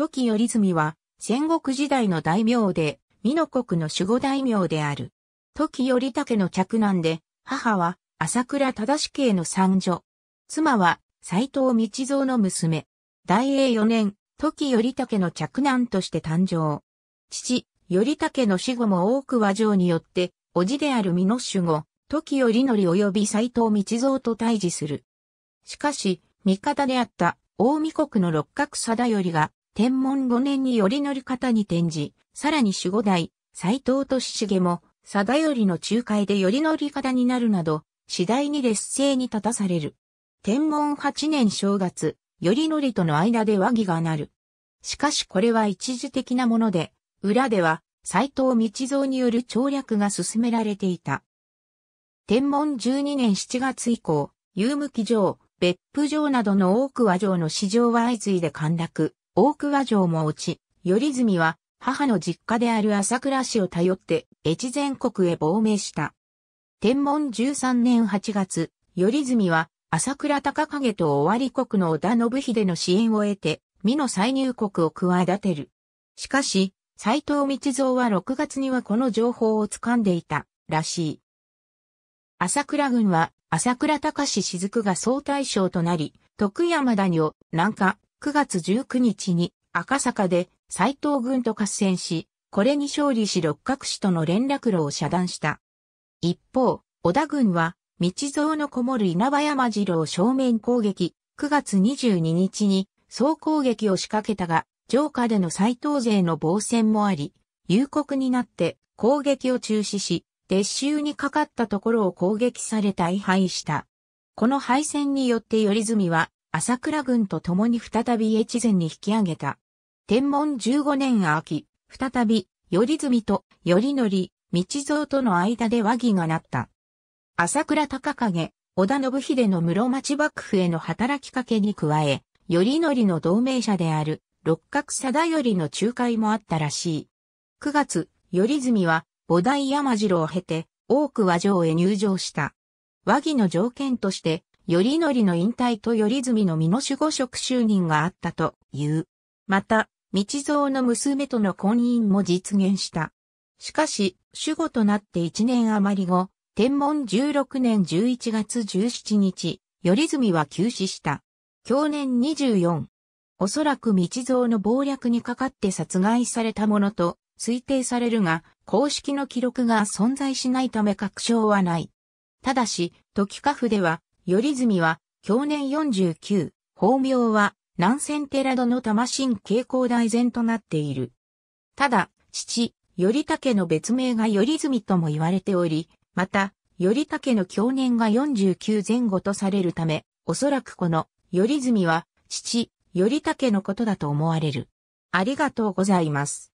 時頼泉は、戦国時代の大名で、美濃国の守護大名である。時頼武の嫡男で、母は、朝倉忠家の三女。妻は、斎藤道蔵の娘。大英4年、時頼武の嫡男として誕生。父、頼武の死後も多く和上によって、叔父である美濃守護、時頼則及び斎藤道蔵と対峙する。しかし、味方であった、大見国の六角貞頼が、天文5年により乗り方に転じ、さらに守護代、斎藤俊重も、貞頼の仲介でより乗り方になるなど、次第に劣勢に立たされる。天文8年正月、頼りとの間で和議がなる。しかしこれは一時的なもので、裏では斎藤道蔵による調略が進められていた。天文12年7月以降、遊無記城、別府城などの多く和城の市場は相次いで陥落。大桑城も落ち、頼住は母の実家である朝倉氏を頼って越前国へ亡命した。天文13年8月、頼住は朝倉高景と尾張国の織田信秀の支援を得て、美の再入国を企てる。しかし、斎藤道蔵は6月にはこの情報を掴んでいた、らしい。朝倉軍は、朝倉隆史雫が総大将となり、徳山谷を南下、9月19日に赤坂で斎藤軍と合戦し、これに勝利し六角氏との連絡路を遮断した。一方、織田軍は、道蔵のこもる稲葉山城を正面攻撃、9月22日に総攻撃を仕掛けたが、城下での斎藤勢の防戦もあり、夕刻になって攻撃を中止し、撤収にかかったところを攻撃され大敗した。この敗戦によって頼住は朝倉軍と共に再び越前に引き上げた。天文15年秋、再び、頼住と頼則、道蔵との間で和議がなった。朝倉高景、織田信秀の室町幕府への働きかけに加え、頼則の同盟者である六角貞頼の仲介もあったらしい。9月、頼住は菩提山城を経て、多く和城へ入城した。和議の条件として、頼則の引退と頼住の身の守護職就任があったという。また、道蔵の娘との婚姻も実現した。しかし、守護となって1年余り後、天文16年11月17日、頼住は急死した。去年24。おそらく道蔵の暴略にかかって殺害されたものと推定されるが、公式の記録が存在しないため確証はない。ただし、時下府では、頼住は、去年49、法名は、南仙寺殿の神傾向大前となっている。ただ、父、頼武の別名が頼住とも言われており、また、頼武の去年が49前後とされるため、おそらくこの、頼住は、父、頼武のことだと思われる。ありがとうございます。